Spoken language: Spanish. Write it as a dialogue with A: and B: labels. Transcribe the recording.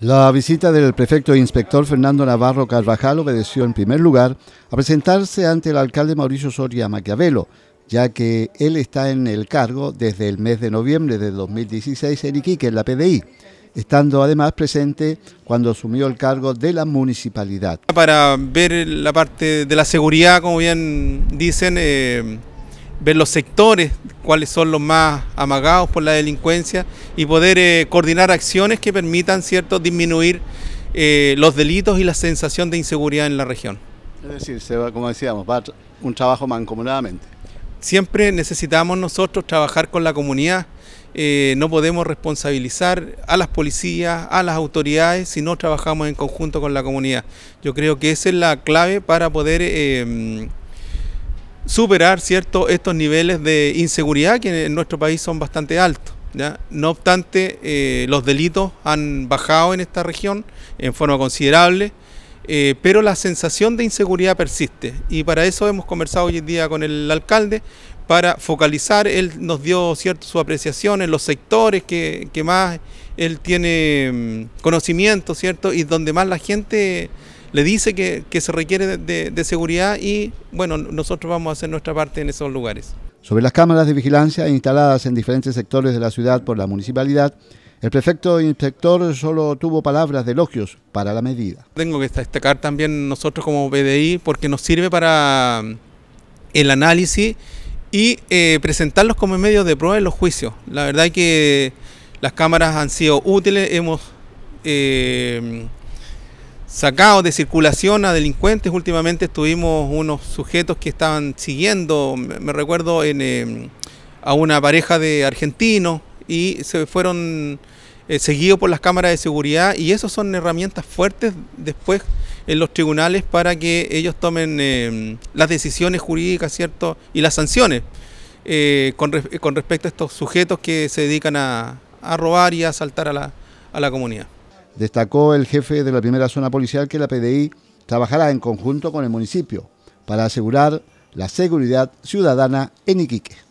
A: La visita del prefecto e inspector Fernando Navarro Carvajal obedeció en primer lugar a presentarse ante el alcalde Mauricio Soria Maquiavelo, ya que él está en el cargo desde el mes de noviembre de 2016 en Iquique, en la PDI, estando además presente cuando asumió el cargo de la municipalidad.
B: Para ver la parte de la seguridad, como bien dicen, eh, ver los sectores, cuáles son los más amagados por la delincuencia y poder eh, coordinar acciones que permitan cierto disminuir eh, los delitos y la sensación de inseguridad en la región. Es decir, se va, como decíamos, va un trabajo mancomunadamente. Siempre necesitamos nosotros trabajar con la comunidad. Eh, no podemos responsabilizar a las policías, a las autoridades, si no trabajamos en conjunto con la comunidad. Yo creo que esa es la clave para poder superar ¿cierto? estos niveles de inseguridad que en nuestro país son bastante altos. No obstante, eh, los delitos han bajado en esta región en forma considerable, eh, pero la sensación de inseguridad persiste y para eso hemos conversado hoy en día con el alcalde para focalizar, él nos dio cierto, su apreciación en los sectores que, que más él tiene mm, conocimiento, ¿cierto? Y donde más la gente le dice que, se requiere de, seguridad y bueno, nosotros vamos a hacer nuestra parte en esos lugares.
A: Sobre las cámaras de vigilancia instaladas en diferentes sectores de la ciudad por la municipalidad, el prefecto e inspector solo tuvo palabras de elogios para la medida.
B: Tengo que destacar también nosotros como pdi porque nos sirve para mm, el análisis y eh, presentarlos como medios de prueba en los juicios. La verdad es que las cámaras han sido útiles, hemos eh, sacados de circulación a delincuentes. Últimamente tuvimos unos sujetos que estaban siguiendo, me recuerdo, em, a una pareja de argentinos y se fueron eh, seguidos por las cámaras de seguridad y esas son herramientas fuertes después en los tribunales para que ellos tomen em, las decisiones jurídicas, ¿cierto? Y las sanciones eh, con, respecto a estos sujetos que se dedican a, a robar y a asaltar a la, a la comunidad.
A: Destacó el jefe de la primera zona policial que la PDI trabajará en conjunto con el municipio para asegurar la seguridad ciudadana en Iquique.